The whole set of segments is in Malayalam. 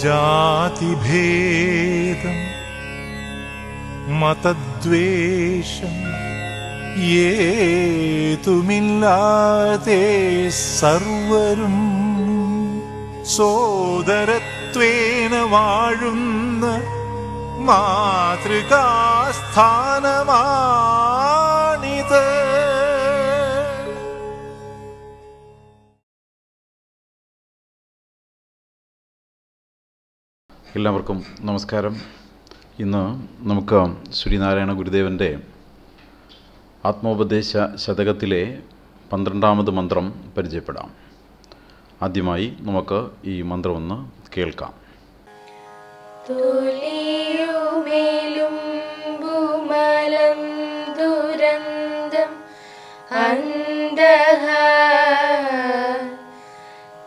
जातिभेदम् मतद्वेषम् तुमिल्लाते सर्वरुम् सोदरत्वेन वाळुन्न मातृकास्थानमा എല്ലാവർക്കും നമസ്കാരം ഇന്ന് നമുക്ക് ശ്രീനാരായണ ഗുരുദേവൻ്റെ ആത്മോപദേശ ശതകത്തിലെ പന്ത്രണ്ടാമത് മന്ത്രം പരിചയപ്പെടാം ആദ്യമായി നമുക്ക് ഈ മന്ത്രമൊന്ന് കേൾക്കാം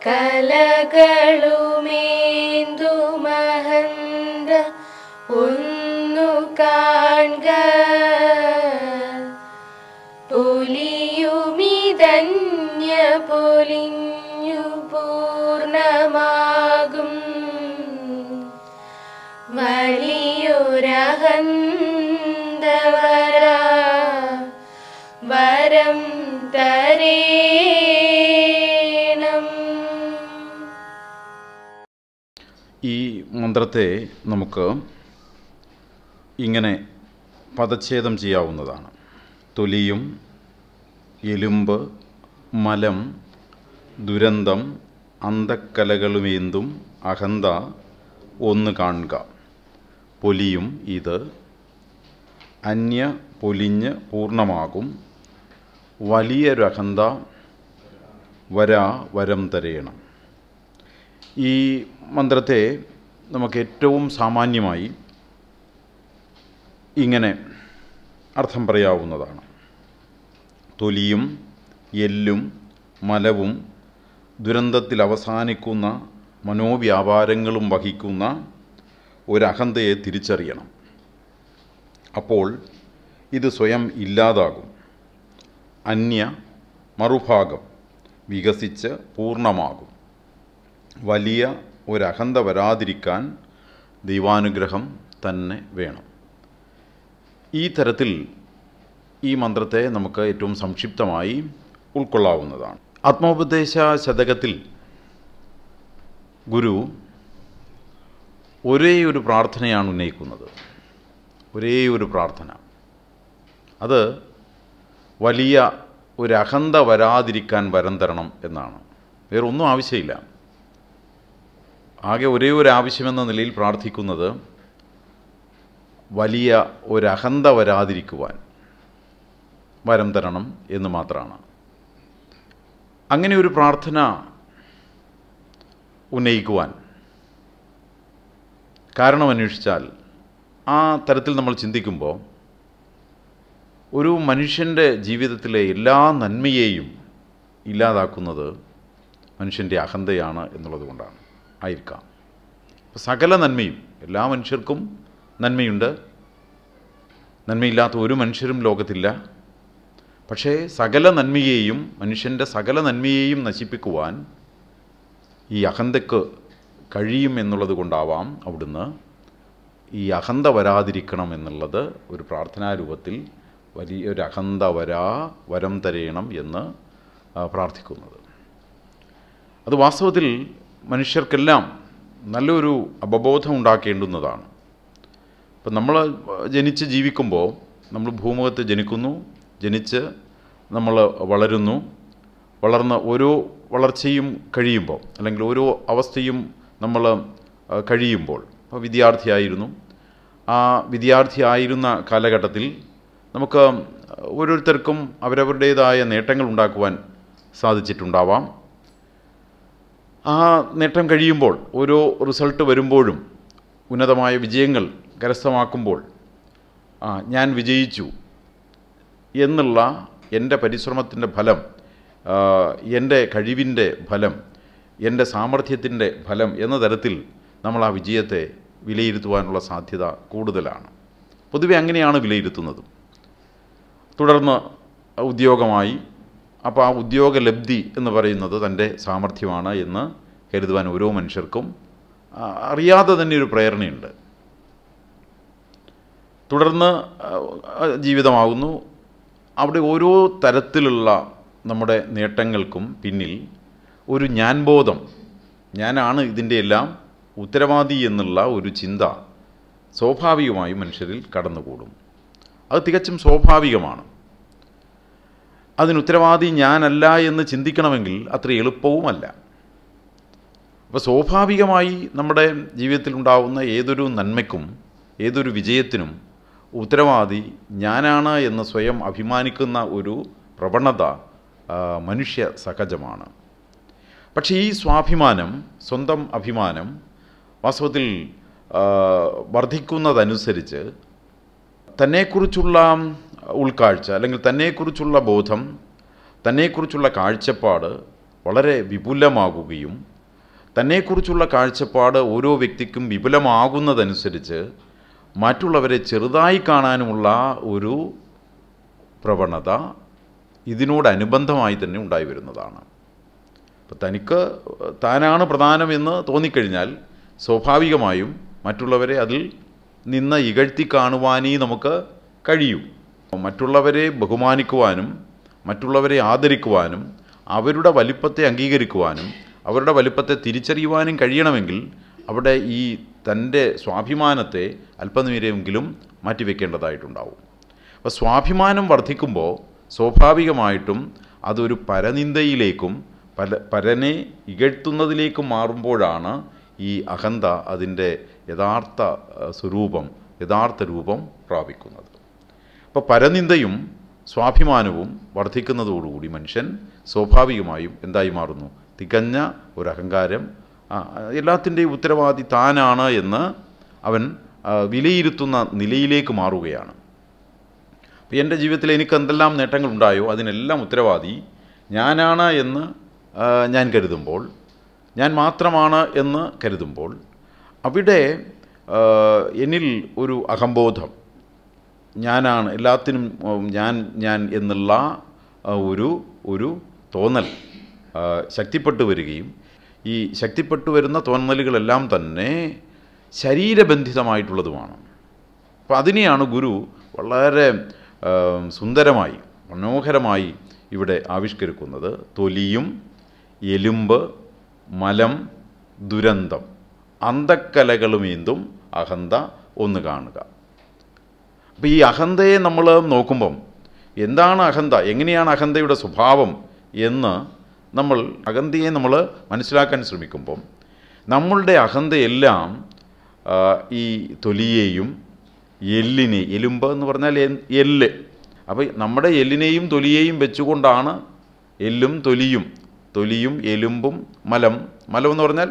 കലകളുമേ തെളിഞ്ഞു പൂർണമാകും വലിയൊരഹന്തവര വരം തരേണം ഈ മന്ത്രത്തെ നമുക്ക് ഇങ്ങനെ പദച്ഛേദം ചെയ്യാവുന്നതാണ് തൊലിയും എലുമ്പ് മലം ദുരന്തം അന്തക്കലകളുമേന്തും അഹന്ത ഒന്ന് കാണുക പൊലിയും ഇത് അന്യ പൊലിഞ്ഞ് പൂർണ്ണമാകും വലിയൊരഹന്ത വരാ വരം തരേണം ഈ മന്ത്രത്തെ നമുക്ക് ഏറ്റവും സാമാന്യമായി ഇങ്ങനെ അർത്ഥം പറയാവുന്നതാണ് തൊലിയും എല്ലും മലവും ദുരന്തത്തിൽ അവസാനിക്കുന്ന മനോവ്യാപാരങ്ങളും വഹിക്കുന്ന ഒരഹന്തയെ തിരിച്ചറിയണം അപ്പോൾ ഇത് സ്വയം ഇല്ലാതാകും അന്യ മറുഭാഗം വികസിച്ച് പൂർണ്ണമാകും വലിയ ഒരഹന്ത വരാതിരിക്കാൻ ദൈവാനുഗ്രഹം തന്നെ വേണം ഈ തരത്തിൽ ഈ മന്ത്രത്തെ നമുക്ക് ഏറ്റവും സംക്ഷിപ്തമായി ഉൾക്കൊള്ളാവുന്നതാണ് ആത്മോപദേശ ശതകത്തിൽ ഗുരു ഒരേ ഒരു പ്രാർത്ഥനയാണ് ഉന്നയിക്കുന്നത് ഒരേ ഒരു പ്രാർത്ഥന അത് വലിയ ഒരു അഹന്ത വരാതിരിക്കാൻ വരം തരണം എന്നാണ് വേറെ ഒന്നും ആവശ്യമില്ല ആകെ ഒരേ ഒരു ആവശ്യമെന്ന നിലയിൽ പ്രാർത്ഥിക്കുന്നത് വലിയ ഒരു അഹന്ത വരാതിരിക്കുവാൻ വരം തരണം എന്ന് മാത്രമാണ് അങ്ങനെ ഒരു പ്രാർത്ഥന ഉന്നയിക്കുവാൻ കാരണം അന്വേഷിച്ചാൽ ആ തരത്തിൽ നമ്മൾ ചിന്തിക്കുമ്പോൾ ഒരു മനുഷ്യൻ്റെ ജീവിതത്തിലെ എല്ലാ നന്മയെയും ഇല്ലാതാക്കുന്നത് മനുഷ്യൻ്റെ അഹന്തയാണ് എന്നുള്ളത് കൊണ്ടാണ് ആയിരിക്കാം സകല നന്മയും എല്ലാ മനുഷ്യർക്കും നന്മയുണ്ട് നന്മയില്ലാത്ത ഒരു മനുഷ്യരും ലോകത്തില്ല പക്ഷേ സകല നന്മയെയും മനുഷ്യൻ്റെ സകല നന്മയെയും നശിപ്പിക്കുവാൻ ഈ അഹന്തയ്ക്ക് കഴിയും എന്നുള്ളത് കൊണ്ടാവാം അവിടുന്ന് ഈ അഹന്ത വരാതിരിക്കണം എന്നുള്ളത് ഒരു പ്രാർത്ഥനാരൂപത്തിൽ രൂപത്തിൽ വലിയൊരു അഹന്ത വരാ വരം തരയണം എന്ന് പ്രാർത്ഥിക്കുന്നത് അത് വാസ്തവത്തിൽ മനുഷ്യർക്കെല്ലാം നല്ലൊരു അപബോധം ഉണ്ടാക്കേണ്ടുന്നതാണ് ഇപ്പം നമ്മൾ ജനിച്ച് ജീവിക്കുമ്പോൾ നമ്മൾ ഭൂമുഖത്ത് ജനിക്കുന്നു ജനിച്ച് നമ്മൾ വളരുന്നു വളർന്ന ഓരോ വളർച്ചയും കഴിയുമ്പോൾ അല്ലെങ്കിൽ ഓരോ അവസ്ഥയും നമ്മൾ കഴിയുമ്പോൾ ഇപ്പോൾ വിദ്യാർത്ഥിയായിരുന്നു ആ വിദ്യാർത്ഥി ആയിരുന്ന കാലഘട്ടത്തിൽ നമുക്ക് ഓരോരുത്തർക്കും അവരവരുടേതായ നേട്ടങ്ങൾ ഉണ്ടാക്കുവാൻ സാധിച്ചിട്ടുണ്ടാവാം ആ നേട്ടം കഴിയുമ്പോൾ ഓരോ റിസൾട്ട് വരുമ്പോഴും ഉന്നതമായ വിജയങ്ങൾ കരസ്ഥമാക്കുമ്പോൾ ഞാൻ വിജയിച്ചു എന്നുള്ള എൻ്റെ പരിശ്രമത്തിൻ്റെ ഫലം എൻ്റെ കഴിവിൻ്റെ ഫലം എൻ്റെ സാമർഥ്യത്തിൻ്റെ ഫലം എന്ന തരത്തിൽ നമ്മൾ ആ വിജയത്തെ വിലയിരുത്തുവാനുള്ള സാധ്യത കൂടുതലാണ് പൊതുവെ അങ്ങനെയാണ് വിലയിരുത്തുന്നതും തുടർന്ന് ഉദ്യോഗമായി അപ്പോൾ ആ ഉദ്യോഗ ലബ്ധി എന്ന് പറയുന്നത് തൻ്റെ സാമർഥ്യമാണ് എന്ന് കരുതുവാൻ ഓരോ മനുഷ്യർക്കും അറിയാതെ തന്നെ ഒരു പ്രേരണയുണ്ട് തുടർന്ന് ജീവിതമാകുന്നു അവിടെ ഓരോ തരത്തിലുള്ള നമ്മുടെ നേട്ടങ്ങൾക്കും പിന്നിൽ ഒരു ഞാൻ ബോധം ഞാനാണ് ഇതിൻ്റെ എല്ലാം ഉത്തരവാദി എന്നുള്ള ഒരു ചിന്ത സ്വാഭാവികമായും മനുഷ്യരിൽ കടന്നുകൂടും അത് തികച്ചും സ്വാഭാവികമാണ് അതിന് ഉത്തരവാദി ഞാനല്ല എന്ന് ചിന്തിക്കണമെങ്കിൽ അത്ര എളുപ്പവുമല്ല അപ്പോൾ സ്വാഭാവികമായി നമ്മുടെ ജീവിതത്തിൽ ഉണ്ടാകുന്ന ഏതൊരു നന്മയ്ക്കും ഏതൊരു വിജയത്തിനും ഉത്തരവാദി ഞാനാണ് എന്ന് സ്വയം അഭിമാനിക്കുന്ന ഒരു പ്രവണത മനുഷ്യ സഹജമാണ് പക്ഷേ ഈ സ്വാഭിമാനം സ്വന്തം അഭിമാനം വാസ്തവത്തിൽ വർദ്ധിക്കുന്നതനുസരിച്ച് തന്നെക്കുറിച്ചുള്ള ഉൾക്കാഴ്ച അല്ലെങ്കിൽ തന്നെക്കുറിച്ചുള്ള ബോധം തന്നെക്കുറിച്ചുള്ള കാഴ്ചപ്പാട് വളരെ വിപുലമാകുകയും തന്നെക്കുറിച്ചുള്ള കാഴ്ചപ്പാട് ഓരോ വ്യക്തിക്കും വിപുലമാകുന്നതനുസരിച്ച് മറ്റുള്ളവരെ ചെറുതായി കാണാനുമുള്ള ഒരു പ്രവണത ഇതിനോടനുബന്ധമായി തന്നെ ഉണ്ടായി വരുന്നതാണ് അപ്പോൾ തനിക്ക് താനാണ് പ്രധാനമെന്ന് തോന്നിക്കഴിഞ്ഞാൽ സ്വാഭാവികമായും മറ്റുള്ളവരെ അതിൽ നിന്ന് ഇകഴ്ത്തി കാണുവാനേ നമുക്ക് കഴിയും മറ്റുള്ളവരെ ബഹുമാനിക്കുവാനും മറ്റുള്ളവരെ ആദരിക്കുവാനും അവരുടെ വലിപ്പത്തെ അംഗീകരിക്കുവാനും അവരുടെ വലിപ്പത്തെ തിരിച്ചറിയുവാനും കഴിയണമെങ്കിൽ അവിടെ ഈ തൻ്റെ സ്വാഭിമാനത്തെ അല്പനേരമെങ്കിലും മാറ്റിവെക്കേണ്ടതായിട്ടുണ്ടാവും അപ്പോൾ സ്വാഭിമാനം വർദ്ധിക്കുമ്പോൾ സ്വാഭാവികമായിട്ടും അതൊരു പരനിന്ദയിലേക്കും പല പരനെ ഇകഴ്ത്തുന്നതിലേക്കും മാറുമ്പോഴാണ് ഈ അഹന്ത അതിൻ്റെ യഥാർത്ഥ സ്വരൂപം യഥാർത്ഥ രൂപം പ്രാപിക്കുന്നത് അപ്പോൾ പരനിന്ദയും സ്വാഭിമാനവും വർദ്ധിക്കുന്നതോടുകൂടി മനുഷ്യൻ സ്വാഭാവികമായും എന്തായി മാറുന്നു തികഞ്ഞ ഒരു അഹങ്കാരം എല്ലാത്തിൻ്റെയും ഉത്തരവാദി താനാണ് എന്ന് അവൻ വിലയിരുത്തുന്ന നിലയിലേക്ക് മാറുകയാണ് അപ്പോൾ എൻ്റെ ജീവിതത്തിൽ എനിക്ക് എന്തെല്ലാം നേട്ടങ്ങളുണ്ടായോ അതിനെല്ലാം ഉത്തരവാദി ഞാനാണ് എന്ന് ഞാൻ കരുതുമ്പോൾ ഞാൻ മാത്രമാണ് എന്ന് കരുതുമ്പോൾ അവിടെ എന്നിൽ ഒരു അഹംബോധം ഞാനാണ് എല്ലാത്തിനും ഞാൻ ഞാൻ എന്നുള്ള ഒരു ഒരു തോന്നൽ ശക്തിപ്പെട്ടു വരികയും ഈ ശക്തിപ്പെട്ടു വരുന്ന തോന്നലുകളെല്ലാം തന്നെ ശരീരബന്ധിതമായിട്ടുള്ളതുമാണ് അപ്പോൾ അതിനെയാണ് ഗുരു വളരെ സുന്ദരമായി മനോഹരമായി ഇവിടെ ആവിഷ്കരിക്കുന്നത് തൊലിയും എലുമ്പ് മലം ദുരന്തം അന്തക്കലകളുമേന്തും അഹന്ത ഒന്ന് കാണുക അപ്പോൾ ഈ അഹന്തയെ നമ്മൾ നോക്കുമ്പം എന്താണ് അഹന്ത എങ്ങനെയാണ് അഹന്തയുടെ സ്വഭാവം എന്ന് നമ്മൾ അഹന്തയെ നമ്മൾ മനസ്സിലാക്കാൻ ശ്രമിക്കുമ്പോൾ നമ്മളുടെ അഹന്തയെല്ലാം ഈ തൊലിയെയും എല്ലിനെ എലുമ്പ് എന്ന് പറഞ്ഞാൽ എല്ല് അപ്പോൾ നമ്മുടെ എല്ലിനെയും തൊലിയെയും വെച്ചുകൊണ്ടാണ് എല്ലും തൊലിയും തൊലിയും എലുമ്പും മലം മലം എന്ന് പറഞ്ഞാൽ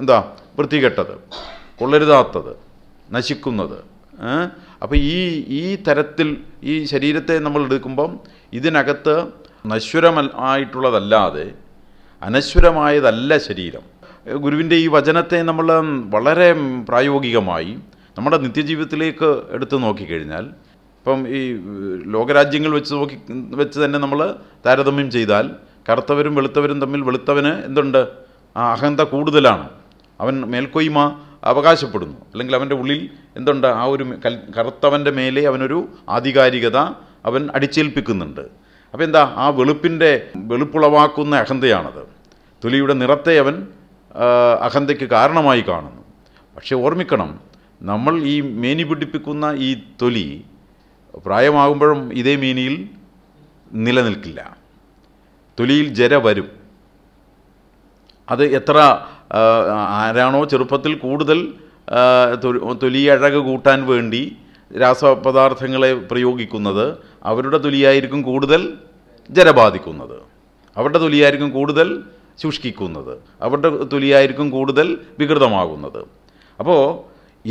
എന്താ വൃത്തികെട്ടത് കൊള്ളരുതാത്തത് നശിക്കുന്നത് അപ്പോൾ ഈ ഈ തരത്തിൽ ഈ ശരീരത്തെ നമ്മൾ എടുക്കുമ്പം ഇതിനകത്ത് ആയിട്ടുള്ളതല്ലാതെ അനശ്വരമായതല്ല ശരീരം ഗുരുവിൻ്റെ ഈ വചനത്തെ നമ്മൾ വളരെ പ്രായോഗികമായി നമ്മുടെ നിത്യജീവിതത്തിലേക്ക് എടുത്തു നോക്കിക്കഴിഞ്ഞാൽ ഇപ്പം ഈ ലോകരാജ്യങ്ങൾ വെച്ച് നോക്കി വെച്ച് തന്നെ നമ്മൾ താരതമ്യം ചെയ്താൽ കറുത്തവരും വെളുത്തവരും തമ്മിൽ വെളുത്തവന് എന്തുണ്ട് അഹന്ത കൂടുതലാണ് അവൻ മേൽക്കൊയ്മ അവകാശപ്പെടുന്നു അല്ലെങ്കിൽ അവൻ്റെ ഉള്ളിൽ എന്തുണ്ട് ആ ഒരു കറുത്തവൻ്റെ മേലെ അവനൊരു ആധികാരികത അവൻ അടിച്ചേൽപ്പിക്കുന്നുണ്ട് അപ്പോൾ എന്താ ആ വെളുപ്പിൻ്റെ വെളുപ്പുളവാക്കുന്ന അഹന്തയാണത് തുലിയുടെ നിറത്തെ അവൻ അഹന്തയ്ക്ക് കാരണമായി കാണുന്നു പക്ഷെ ഓർമ്മിക്കണം നമ്മൾ ഈ മേനി പിടിപ്പിക്കുന്ന ഈ തൊലി പ്രായമാകുമ്പോഴും ഇതേ മേനിയിൽ നിലനിൽക്കില്ല തൊലിയിൽ ജര വരും അത് എത്ര ആരാണോ ചെറുപ്പത്തിൽ കൂടുതൽ അഴക് കൂട്ടാൻ വേണ്ടി രാസപദാർത്ഥങ്ങളെ പ്രയോഗിക്കുന്നത് അവരുടെ തൊലിയായിരിക്കും കൂടുതൽ ജലബാധിക്കുന്നത് അവരുടെ തൊലിയായിരിക്കും കൂടുതൽ ശുഷ്കിക്കുന്നത് അവരുടെ തൊലിയായിരിക്കും കൂടുതൽ വികൃതമാകുന്നത് അപ്പോൾ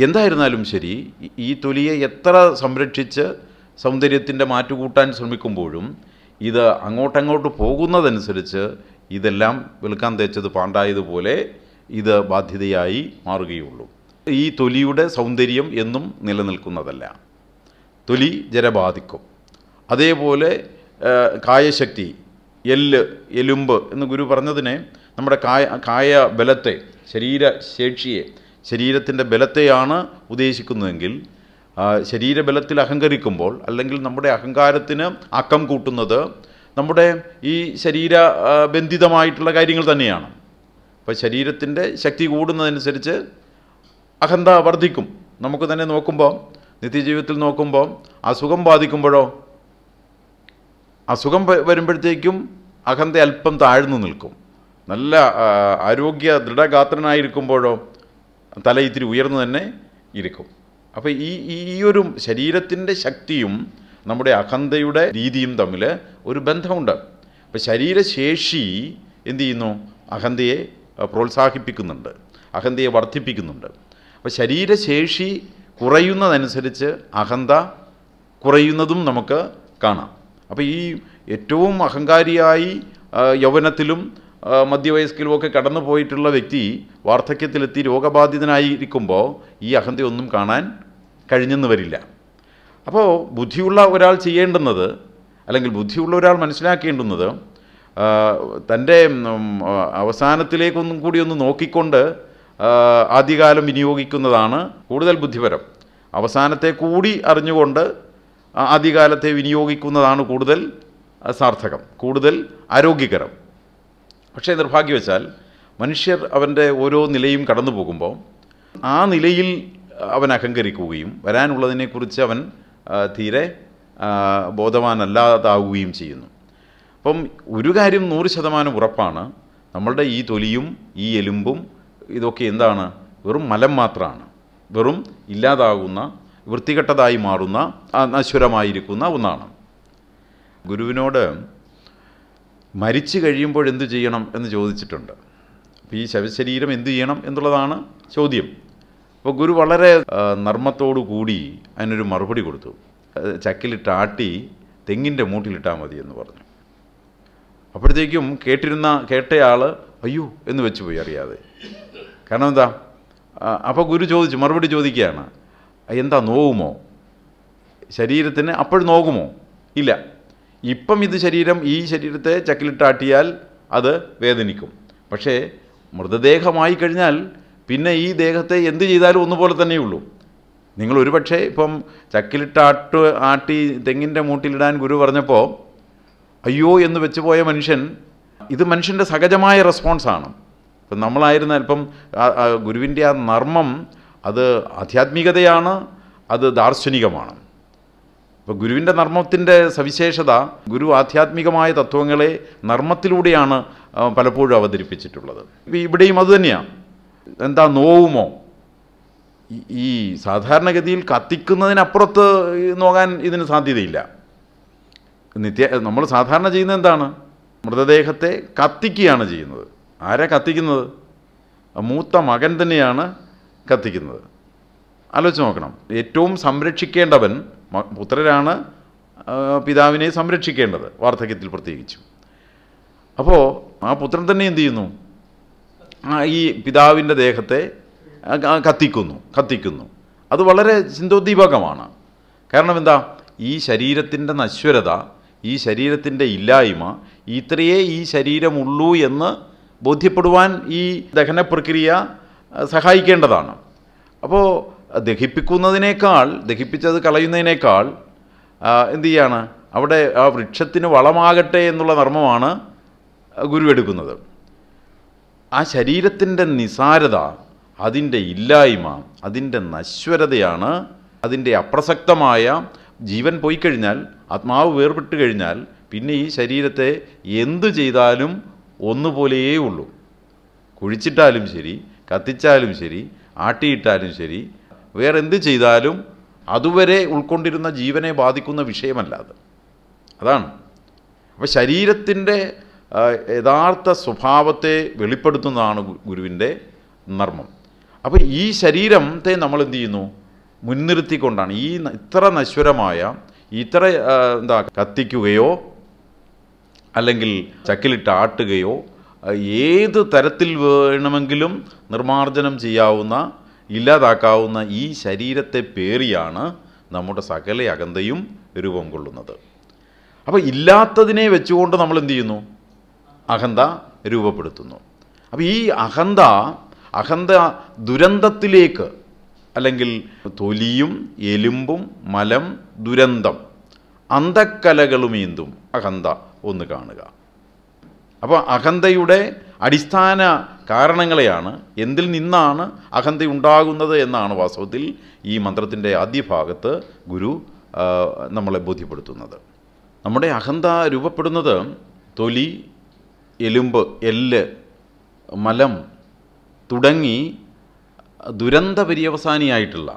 എന്തായിരുന്നാലും ശരി ഈ തൊലിയെ എത്ര സംരക്ഷിച്ച് സൗന്ദര്യത്തിൻ്റെ മാറ്റുകൂട്ടാൻ ശ്രമിക്കുമ്പോഴും ഇത് അങ്ങോട്ടങ്ങോട്ട് പോകുന്നതനുസരിച്ച് ഇതെല്ലാം വെളുക്കാൻ തേച്ചത് പാണ്ടായതുപോലെ ഇത് ബാധ്യതയായി മാറുകയുള്ളൂ ഈ തൊലിയുടെ സൗന്ദര്യം എന്നും നിലനിൽക്കുന്നതല്ല തൊലി ജരബാധിക്കും അതേപോലെ കായശക്തി എല്ല് എലുമ്പ് എന്ന് ഗുരു പറഞ്ഞതിനെ നമ്മുടെ കായ കായ ബലത്തെ ശരീര ശേഷിയെ ശരീരത്തിൻ്റെ ബലത്തെയാണ് ഉദ്ദേശിക്കുന്നതെങ്കിൽ ശരീരബലത്തിൽ അഹങ്കരിക്കുമ്പോൾ അല്ലെങ്കിൽ നമ്മുടെ അഹങ്കാരത്തിന് അക്കം കൂട്ടുന്നത് നമ്മുടെ ഈ ശരീര ബന്ധിതമായിട്ടുള്ള കാര്യങ്ങൾ തന്നെയാണ് അപ്പോൾ ശരീരത്തിൻ്റെ ശക്തി കൂടുന്നതനുസരിച്ച് അഹന്ത വർദ്ധിക്കും നമുക്ക് തന്നെ നോക്കുമ്പോൾ നിത്യജീവിതത്തിൽ നോക്കുമ്പോൾ അസുഖം ബാധിക്കുമ്പോഴോ അസുഖം വരുമ്പോഴത്തേക്കും അഹന്ത അല്പം താഴ്ന്നു നിൽക്കും നല്ല ആരോഗ്യ ദൃഢഗാത്രനായിരിക്കുമ്പോഴോ തല ഇത്തിരി ഉയർന്നു തന്നെ ഇരിക്കും അപ്പോൾ ഈ ഈ ഒരു ശരീരത്തിൻ്റെ ശക്തിയും നമ്മുടെ അഹന്തയുടെ രീതിയും തമ്മിൽ ഒരു ബന്ധമുണ്ട് അപ്പോൾ ശരീരശേഷി എന്തു ചെയ്യുന്നു അഹന്തയെ പ്രോത്സാഹിപ്പിക്കുന്നുണ്ട് അഹന്തയെ വർദ്ധിപ്പിക്കുന്നുണ്ട് അപ്പോൾ ശരീരശേഷി കുറയുന്നതനുസരിച്ച് അഹന്ത കുറയുന്നതും നമുക്ക് കാണാം അപ്പോൾ ഈ ഏറ്റവും അഹങ്കാരിയായി യൗവനത്തിലും ഒക്കെ കടന്നു പോയിട്ടുള്ള വ്യക്തി വാർദ്ധക്യത്തിലെത്തി രോഗബാധിതനായിരിക്കുമ്പോൾ ഈ അഹന്തയൊന്നും കാണാൻ കഴിഞ്ഞെന്ന് വരില്ല അപ്പോൾ ബുദ്ധിയുള്ള ഒരാൾ ചെയ്യേണ്ടുന്നത് അല്ലെങ്കിൽ ബുദ്ധിയുള്ള ഒരാൾ മനസ്സിലാക്കേണ്ടുന്നത് തൻ്റെ അവസാനത്തിലേക്കൊന്നും കൂടി ഒന്ന് നോക്കിക്കൊണ്ട് ആദ്യകാലം വിനിയോഗിക്കുന്നതാണ് കൂടുതൽ ബുദ്ധിപരം അവസാനത്തെ കൂടി അറിഞ്ഞുകൊണ്ട് ആദ്യകാലത്തെ വിനിയോഗിക്കുന്നതാണ് കൂടുതൽ സാർത്ഥകം കൂടുതൽ ആരോഗ്യകരം പക്ഷേ നിർഭാഗ്യവശാൽ മനുഷ്യർ അവൻ്റെ ഓരോ നിലയും കടന്നു പോകുമ്പോൾ ആ നിലയിൽ അവൻ അഹങ്കരിക്കുകയും വരാനുള്ളതിനെക്കുറിച്ച് അവൻ തീരെ ബോധവാനല്ലാതാവുകയും ചെയ്യുന്നു അപ്പം ഒരു കാര്യം നൂറ് ശതമാനം ഉറപ്പാണ് നമ്മളുടെ ഈ തൊലിയും ഈ എലുമ്പും ഇതൊക്കെ എന്താണ് വെറും മലം മാത്രമാണ് വെറും ഇല്ലാതാകുന്ന വൃത്തികെട്ടതായി മാറുന്ന നശ്വരമായിരിക്കുന്ന ഒന്നാണ് ഗുരുവിനോട് മരിച്ചു കഴിയുമ്പോൾ എന്തു ചെയ്യണം എന്ന് ചോദിച്ചിട്ടുണ്ട് അപ്പോൾ ഈ ശവശരീരം എന്തു ചെയ്യണം എന്നുള്ളതാണ് ചോദ്യം അപ്പോൾ ഗുരു വളരെ നർമ്മത്തോടു കൂടി അതിനൊരു മറുപടി കൊടുത്തു ചക്കിലിട്ട് ആട്ടി തെങ്ങിൻ്റെ മൂട്ടിലിട്ടാൽ മതി എന്ന് പറഞ്ഞു അപ്പോഴത്തേക്കും കേട്ടിരുന്ന കേട്ടയാൾ അയ്യോ എന്ന് വെച്ച് പോയി അറിയാതെ കാരണം എന്താ അപ്പോൾ ഗുരു ചോദിച്ചു മറുപടി ചോദിക്കുകയാണ് എന്താ നോവുമോ ശരീരത്തിന് അപ്പോൾ നോകുമോ ഇല്ല ഇപ്പം ഇത് ശരീരം ഈ ശരീരത്തെ ചക്കിലിട്ടാട്ടിയാൽ അത് വേദനിക്കും പക്ഷേ മൃതദേഹമായി കഴിഞ്ഞാൽ പിന്നെ ഈ ദേഹത്തെ എന്ത് ചെയ്താലും ഒന്നുപോലെ തന്നെയുള്ളൂ നിങ്ങൾ ഒരുപക്ഷേ ഇപ്പം ചക്കിലിട്ടാട്ട് ആട്ടി തെങ്ങിൻ്റെ മൂട്ടിലിടാൻ ഗുരു പറഞ്ഞപ്പോൾ അയ്യോ എന്ന് വെച്ചുപോയ മനുഷ്യൻ ഇത് മനുഷ്യൻ്റെ സഹജമായ റെസ്പോൺസാണ് ഇപ്പം നമ്മളായിരുന്ന ഇപ്പം ഗുരുവിൻ്റെ ആ നർമ്മം അത് ആധ്യാത്മികതയാണ് അത് ദാർശനികമാണ് അപ്പോൾ ഗുരുവിൻ്റെ നർമ്മത്തിൻ്റെ സവിശേഷത ഗുരു ആധ്യാത്മികമായ തത്വങ്ങളെ നർമ്മത്തിലൂടെയാണ് പലപ്പോഴും അവതരിപ്പിച്ചിട്ടുള്ളത് ഇവിടെയും അതുതന്നെയാണ് എന്താ നോവുമോ ഈ സാധാരണഗതിയിൽ കത്തിക്കുന്നതിനപ്പുറത്ത് നോക്കാൻ ഇതിന് സാധ്യതയില്ല നിത്യ നമ്മൾ സാധാരണ ചെയ്യുന്നത് എന്താണ് മൃതദേഹത്തെ കത്തിക്കുകയാണ് ചെയ്യുന്നത് ആരാ കത്തിക്കുന്നത് മൂത്ത മകൻ തന്നെയാണ് കത്തിക്കുന്നത് ആലോചിച്ച് നോക്കണം ഏറ്റവും സംരക്ഷിക്കേണ്ടവൻ പുത്രരാണ് പിതാവിനെ സംരക്ഷിക്കേണ്ടത് വാർദ്ധക്യത്തിൽ പ്രത്യേകിച്ചും അപ്പോൾ ആ പുത്രൻ തന്നെ എന്തു ചെയ്യുന്നു ഈ പിതാവിൻ്റെ ദേഹത്തെ കത്തിക്കുന്നു കത്തിക്കുന്നു അത് വളരെ ചിന്തോദ്ദീപകമാണ് കാരണം എന്താ ഈ ശരീരത്തിൻ്റെ നശ്വരത ഈ ശരീരത്തിൻ്റെ ഇല്ലായ്മ ഇത്രയേ ഈ ശരീരമുള്ളൂ എന്ന് ബോധ്യപ്പെടുവാൻ ഈ ദഹന പ്രക്രിയ സഹായിക്കേണ്ടതാണ് അപ്പോൾ ദഹിപ്പിക്കുന്നതിനേക്കാൾ ദഹിപ്പിച്ചത് കളയുന്നതിനേക്കാൾ എന്ത് ചെയ്യാണ് അവിടെ ആ വൃക്ഷത്തിന് വളമാകട്ടെ എന്നുള്ള നർമ്മമാണ് ഗുരുവെടുക്കുന്നത് ആ ശരീരത്തിൻ്റെ നിസാരത അതിൻ്റെ ഇല്ലായ്മ അതിൻ്റെ നശ്വരതയാണ് അതിൻ്റെ അപ്രസക്തമായ ജീവൻ പോയി കഴിഞ്ഞാൽ ആത്മാവ് വേർപെട്ട് കഴിഞ്ഞാൽ പിന്നെ ഈ ശരീരത്തെ എന്തു ചെയ്താലും ഒന്നുപോലെയേ ഉള്ളൂ കുഴിച്ചിട്ടാലും ശരി കത്തിച്ചാലും ശരി ആട്ടിയിട്ടാലും ശരി വേറെ എന്ത് ചെയ്താലും അതുവരെ ഉൾക്കൊണ്ടിരുന്ന ജീവനെ ബാധിക്കുന്ന വിഷയമല്ല അത് അതാണ് അപ്പോൾ ശരീരത്തിൻ്റെ യഥാർത്ഥ സ്വഭാവത്തെ വെളിപ്പെടുത്തുന്നതാണ് ഗുരുവിൻ്റെ നർമ്മം അപ്പോൾ ഈ ശരീരത്തെ നമ്മൾ എന്ത് ചെയ്യുന്നു മുൻനിർത്തിക്കൊണ്ടാണ് ഈ ഇത്ര നശ്വരമായ ഇത്ര എന്താ കത്തിക്കുകയോ അല്ലെങ്കിൽ ചക്കിലിട്ട് ആട്ടുകയോ ഏത് തരത്തിൽ വേണമെങ്കിലും നിർമ്മാർജ്ജനം ചെയ്യാവുന്ന ഇല്ലാതാക്കാവുന്ന ഈ ശരീരത്തെ പേറിയാണ് നമ്മുടെ സകല അകന്തയും രൂപം കൊള്ളുന്നത് അപ്പോൾ ഇല്ലാത്തതിനെ വെച്ചുകൊണ്ട് നമ്മൾ എന്ത് ചെയ്യുന്നു അഹന്ത രൂപപ്പെടുത്തുന്നു അപ്പോൾ ഈ അഹന്ത അഹന്ത ദുരന്തത്തിലേക്ക് അല്ലെങ്കിൽ തൊലിയും എലുമ്പും മലം ദുരന്തം അന്തക്കലകളുമേന്തും അഹന്ത ഒന്ന് കാണുക അപ്പോൾ അഹന്തയുടെ അടിസ്ഥാന കാരണങ്ങളെയാണ് എന്തിൽ നിന്നാണ് അഹന്ത ഉണ്ടാകുന്നത് എന്നാണ് വാസ്തവത്തിൽ ഈ മന്ത്രത്തിൻ്റെ ആദ്യ ഭാഗത്ത് ഗുരു നമ്മളെ ബോധ്യപ്പെടുത്തുന്നത് നമ്മുടെ അഹന്ത രൂപപ്പെടുന്നത് തൊലി എലുമ്പ് എല്ല് മലം തുടങ്ങി ദുരന്ത പര്യവസാനിയായിട്ടുള്ള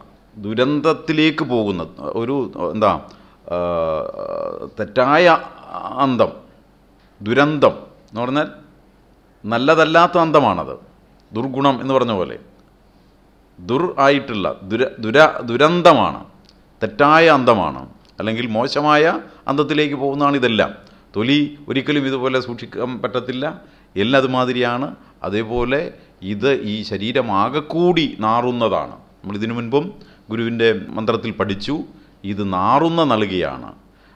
ദുരന്തത്തിലേക്ക് പോകുന്ന ഒരു എന്താ തെറ്റായ അന്തം ദുരന്തം എന്ന് പറഞ്ഞാൽ നല്ലതല്ലാത്ത അന്തമാണത് ദുർഗുണം എന്ന് പറഞ്ഞ പോലെ ദുർ ആയിട്ടുള്ള ദുര ദുര ദുരന്തമാണ് തെറ്റായ അന്തമാണ് അല്ലെങ്കിൽ മോശമായ അന്തത്തിലേക്ക് പോകുന്നതാണ് ഇതെല്ലാം തൊലി ഒരിക്കലും ഇതുപോലെ സൂക്ഷിക്കാൻ പറ്റത്തില്ല എല്ലാം അതുമാതിരിയാണ് അതേപോലെ ഇത് ഈ ശരീരമാകെ കൂടി നാറുന്നതാണ് നമ്മൾ ഇതിനു മുൻപും ഗുരുവിൻ്റെ മന്ത്രത്തിൽ പഠിച്ചു ഇത് നാറുന്ന നൽകിയാണ്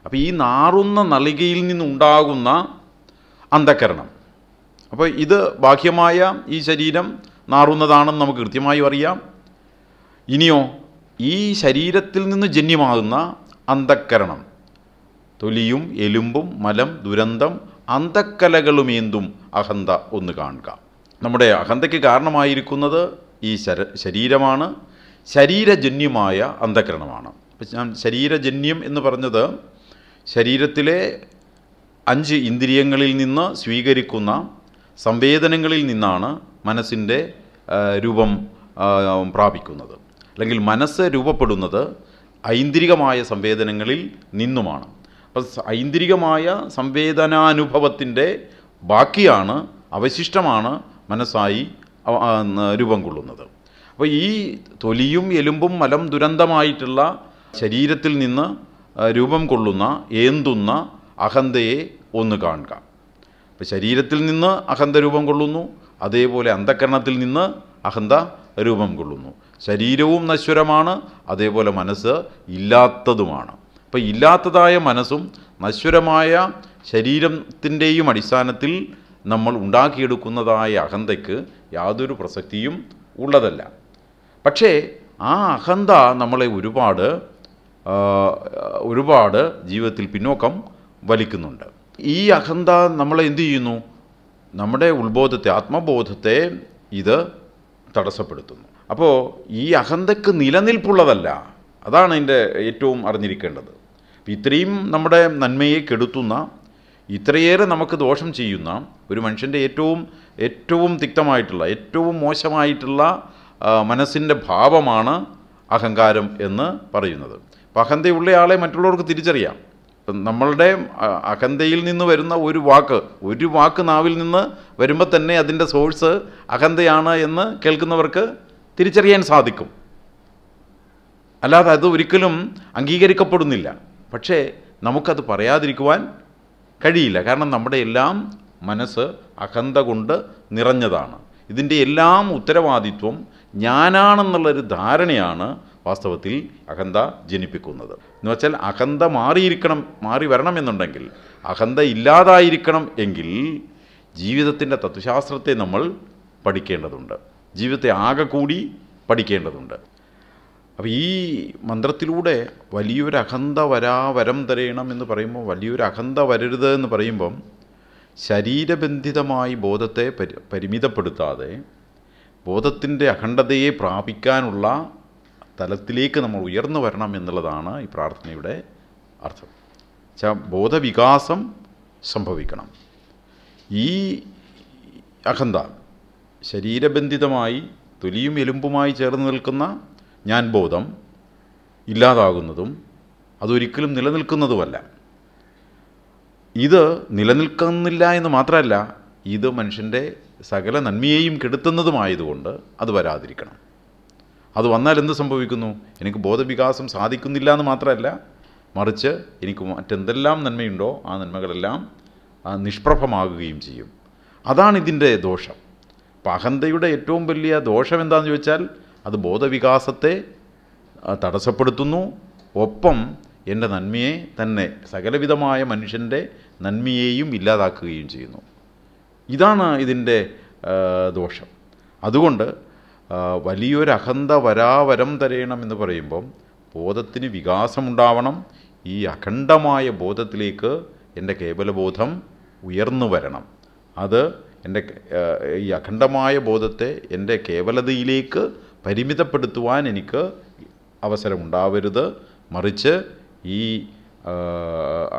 അപ്പോൾ ഈ നാറുന്ന നളികയിൽ നിന്നുണ്ടാകുന്ന അന്ധകരണം അപ്പോൾ ഇത് ബാഹ്യമായ ഈ ശരീരം നാറുന്നതാണെന്ന് നമുക്ക് കൃത്യമായും അറിയാം ഇനിയോ ഈ ശരീരത്തിൽ നിന്ന് ജന്യമാകുന്ന അന്ധക്കരണം തൊലിയും എലുമ്പും മലം ദുരന്തം അന്ധക്കലകളുമേന്തും അഹന്ത ഒന്ന് കാണുക നമ്മുടെ അഹന്തയ്ക്ക് കാരണമായിരിക്കുന്നത് ഈ ശര ശരീരമാണ് ശരീരജന്യമായ അന്ധകരണമാണ് ഞാൻ ശരീരജന്യം എന്ന് പറഞ്ഞത് ശരീരത്തിലെ അഞ്ച് ഇന്ദ്രിയങ്ങളിൽ നിന്ന് സ്വീകരിക്കുന്ന സംവേദനങ്ങളിൽ നിന്നാണ് മനസ്സിൻ്റെ രൂപം പ്രാപിക്കുന്നത് അല്ലെങ്കിൽ മനസ്സ് രൂപപ്പെടുന്നത് ഐന്ദ്രികമായ സംവേദനങ്ങളിൽ നിന്നുമാണ് അപ്പം ഐന്ദ്രികമായ സംവേദനാനുഭവത്തിൻ്റെ ബാക്കിയാണ് അവശിഷ്ടമാണ് മനസ്സായി രൂപം കൊള്ളുന്നത് അപ്പോൾ ഈ തൊലിയും എലുമ്പും മലം ദുരന്തമായിട്ടുള്ള ശരീരത്തിൽ നിന്ന് രൂപം കൊള്ളുന്ന ഏന്തുന്ന അഹന്തയെ ഒന്ന് കാണുക ഇപ്പം ശരീരത്തിൽ നിന്ന് അഹന്ത രൂപം കൊള്ളുന്നു അതേപോലെ അന്ധകരണത്തിൽ നിന്ന് അഹന്ത രൂപം കൊള്ളുന്നു ശരീരവും നശ്വരമാണ് അതേപോലെ മനസ്സ് ഇല്ലാത്തതുമാണ് അപ്പോൾ ഇല്ലാത്തതായ മനസ്സും നശ്വരമായ ശരീരത്തിൻ്റെയും അടിസ്ഥാനത്തിൽ നമ്മൾ ഉണ്ടാക്കിയെടുക്കുന്നതായ അഹന്തയ്ക്ക് യാതൊരു പ്രസക്തിയും ഉള്ളതല്ല പക്ഷേ ആ അഹന്ത നമ്മളെ ഒരുപാട് ഒരുപാട് ജീവിതത്തിൽ പിന്നോക്കം വലിക്കുന്നുണ്ട് ഈ അഹന്ത നമ്മളെ എന്തു ചെയ്യുന്നു നമ്മുടെ ഉത്ബോധത്തെ ആത്മബോധത്തെ ഇത് തടസ്സപ്പെടുത്തുന്നു അപ്പോൾ ഈ അഹന്തയ്ക്ക് നിലനിൽപ്പുള്ളതല്ല അതാണ് എൻ്റെ ഏറ്റവും അറിഞ്ഞിരിക്കേണ്ടത് ഇത്രയും നമ്മുടെ നന്മയെ കെടുത്തുന്ന ഇത്രയേറെ നമുക്ക് ദോഷം ചെയ്യുന്ന ഒരു മനുഷ്യൻ്റെ ഏറ്റവും ഏറ്റവും തിക്തമായിട്ടുള്ള ഏറ്റവും മോശമായിട്ടുള്ള മനസ്സിൻ്റെ ഭാവമാണ് അഹങ്കാരം എന്ന് പറയുന്നത് അപ്പോൾ ആളെ മറ്റുള്ളവർക്ക് തിരിച്ചറിയാം ഇപ്പം നമ്മളുടെ അഹന്തയിൽ നിന്ന് വരുന്ന ഒരു വാക്ക് ഒരു വാക്ക് നാവിൽ നിന്ന് വരുമ്പോൾ തന്നെ അതിൻ്റെ സോഴ്സ് അഹന്തയാണ് എന്ന് കേൾക്കുന്നവർക്ക് തിരിച്ചറിയാൻ സാധിക്കും അല്ലാതെ അത് ഒരിക്കലും അംഗീകരിക്കപ്പെടുന്നില്ല പക്ഷേ നമുക്കത് പറയാതിരിക്കുവാൻ കഴിയില്ല കാരണം നമ്മുടെ എല്ലാം മനസ്സ് അഹന്ത കൊണ്ട് നിറഞ്ഞതാണ് ഇതിൻ്റെ എല്ലാം ഉത്തരവാദിത്വം ഞാനാണെന്നുള്ളൊരു ധാരണയാണ് വാസ്തവത്തിൽ അഹന്ത ജനിപ്പിക്കുന്നത് എന്ന് വെച്ചാൽ അഹന്ത മാറിയിരിക്കണം മാറി വരണമെന്നുണ്ടെങ്കിൽ അഹന്ത ഇല്ലാതായിരിക്കണം എങ്കിൽ ജീവിതത്തിൻ്റെ തത്വശാസ്ത്രത്തെ നമ്മൾ പഠിക്കേണ്ടതുണ്ട് ജീവിതത്തെ ആകെ കൂടി പഠിക്കേണ്ടതുണ്ട് അപ്പോൾ ഈ മന്ത്രത്തിലൂടെ വലിയൊരു അഹന്ത വരാ വരം തരയണം എന്ന് പറയുമ്പോൾ വലിയൊരു അഹന്ത വരരുത് എന്ന് പറയുമ്പം ശരീരബന്ധിതമായി ബോധത്തെ പരിമിതപ്പെടുത്താതെ ബോധത്തിൻ്റെ അഖണ്ഡതയെ പ്രാപിക്കാനുള്ള തലത്തിലേക്ക് നമ്മൾ ഉയർന്നു വരണം എന്നുള്ളതാണ് ഈ പ്രാർത്ഥനയുടെ അർത്ഥം വെച്ചാൽ ബോധവികാസം സംഭവിക്കണം ഈ അഖന്ത ശരീരബന്ധിതമായി തൊലിയും എലുമ്പുമായി ചേർന്ന് നിൽക്കുന്ന ഞാൻ ബോധം ഇല്ലാതാകുന്നതും അതൊരിക്കലും നിലനിൽക്കുന്നതുമല്ല ഇത് നിലനിൽക്കുന്നില്ല എന്ന് മാത്രമല്ല ഇത് മനുഷ്യൻ്റെ സകല നന്മയെയും കെടുത്തുന്നതുമായതുകൊണ്ട് അത് വരാതിരിക്കണം അത് വന്നാൽ എന്ത് സംഭവിക്കുന്നു എനിക്ക് ബോധവികാസം സാധിക്കുന്നില്ല എന്ന് മാത്രമല്ല മറിച്ച് എനിക്ക് മറ്റെന്തെല്ലാം നന്മയുണ്ടോ ആ നന്മകളെല്ലാം നിഷ്പ്രഭമാകുകയും ചെയ്യും അതാണ് ഇതിൻ്റെ ദോഷം അപ്പം അഹന്തയുടെ ഏറ്റവും വലിയ ദോഷം എന്താണെന്ന് ചോദിച്ചാൽ അത് ബോധവികാസത്തെ തടസ്സപ്പെടുത്തുന്നു ഒപ്പം എൻ്റെ നന്മയെ തന്നെ സകലവിധമായ മനുഷ്യൻ്റെ നന്മയെയും ഇല്ലാതാക്കുകയും ചെയ്യുന്നു ഇതാണ് ഇതിൻ്റെ ദോഷം അതുകൊണ്ട് വലിയൊരു അഖണ്ഡ വരാവരം തരയണം എന്ന് പറയുമ്പം ബോധത്തിന് വികാസമുണ്ടാവണം ഈ അഖണ്ഡമായ ബോധത്തിലേക്ക് എൻ്റെ കേവലബോധം ഉയർന്നു വരണം അത് എൻ്റെ ഈ അഖണ്ഡമായ ബോധത്തെ എൻ്റെ കേവലതയിലേക്ക് പരിമിതപ്പെടുത്തുവാൻ എനിക്ക് അവസരമുണ്ടാവരുത് മറിച്ച് ഈ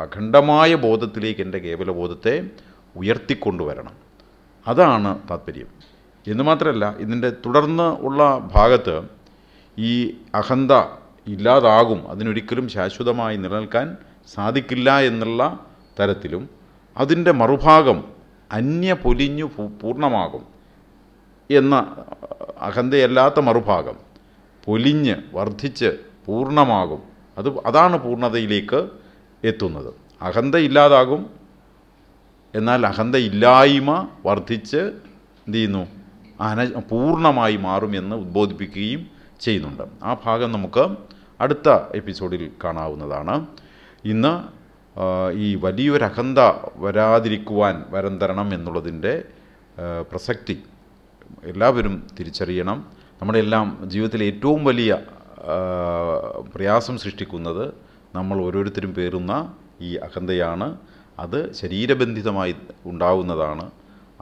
അഖണ്ഡമായ ബോധത്തിലേക്ക് എൻ്റെ കേവലബോധത്തെ ഉയർത്തിക്കൊണ്ടുവരണം അതാണ് താത്പര്യം എന്ന് മാത്രമല്ല ഇതിൻ്റെ തുടർന്ന് ഉള്ള ഭാഗത്ത് ഈ അഹന്ത ഇല്ലാതാകും അതിനൊരിക്കലും ശാശ്വതമായി നിലനിൽക്കാൻ സാധിക്കില്ല എന്നുള്ള തരത്തിലും അതിൻ്റെ മറുഭാഗം അന്യ പൊലിഞ്ഞു പൂർണ്ണമാകും എന്ന അഹന്തയല്ലാത്ത മറുഭാഗം പൊലിഞ്ഞ് വർദ്ധിച്ച് പൂർണ്ണമാകും അത് അതാണ് പൂർണ്ണതയിലേക്ക് എത്തുന്നത് അഹന്ത ഇല്ലാതാകും എന്നാൽ ഇല്ലായ്മ വർദ്ധിച്ച് എന്ത് ചെയ്യുന്നു അന പൂർണ്ണമായി മാറുമെന്ന് ഉദ്ബോധിപ്പിക്കുകയും ചെയ്യുന്നുണ്ട് ആ ഭാഗം നമുക്ക് അടുത്ത എപ്പിസോഡിൽ കാണാവുന്നതാണ് ഇന്ന് ഈ വലിയൊരു അഹന്ത വരാതിരിക്കുവാൻ വരം തരണം എന്നുള്ളതിൻ്റെ പ്രസക്തി എല്ലാവരും തിരിച്ചറിയണം നമ്മുടെ എല്ലാം ജീവിതത്തിലെ ഏറ്റവും വലിയ പ്രയാസം സൃഷ്ടിക്കുന്നത് നമ്മൾ ഓരോരുത്തരും പേറുന്ന ഈ അഹന്തയാണ് അത് ശരീരബന്ധിതമായി ഉണ്ടാവുന്നതാണ്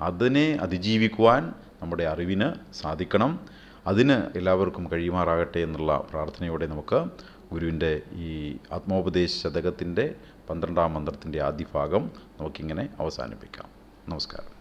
അതിനെ അതിജീവിക്കുവാൻ നമ്മുടെ അറിവിന് സാധിക്കണം അതിന് എല്ലാവർക്കും കഴിയുമാറാകട്ടെ എന്നുള്ള പ്രാർത്ഥനയോടെ നമുക്ക് ഗുരുവിൻ്റെ ഈ ആത്മോപദേശ ശതകത്തിൻ്റെ പന്ത്രണ്ടാം മന്ത്രത്തിൻ്റെ ആദ്യ ഭാഗം നമുക്കിങ്ങനെ അവസാനിപ്പിക്കാം നമസ്കാരം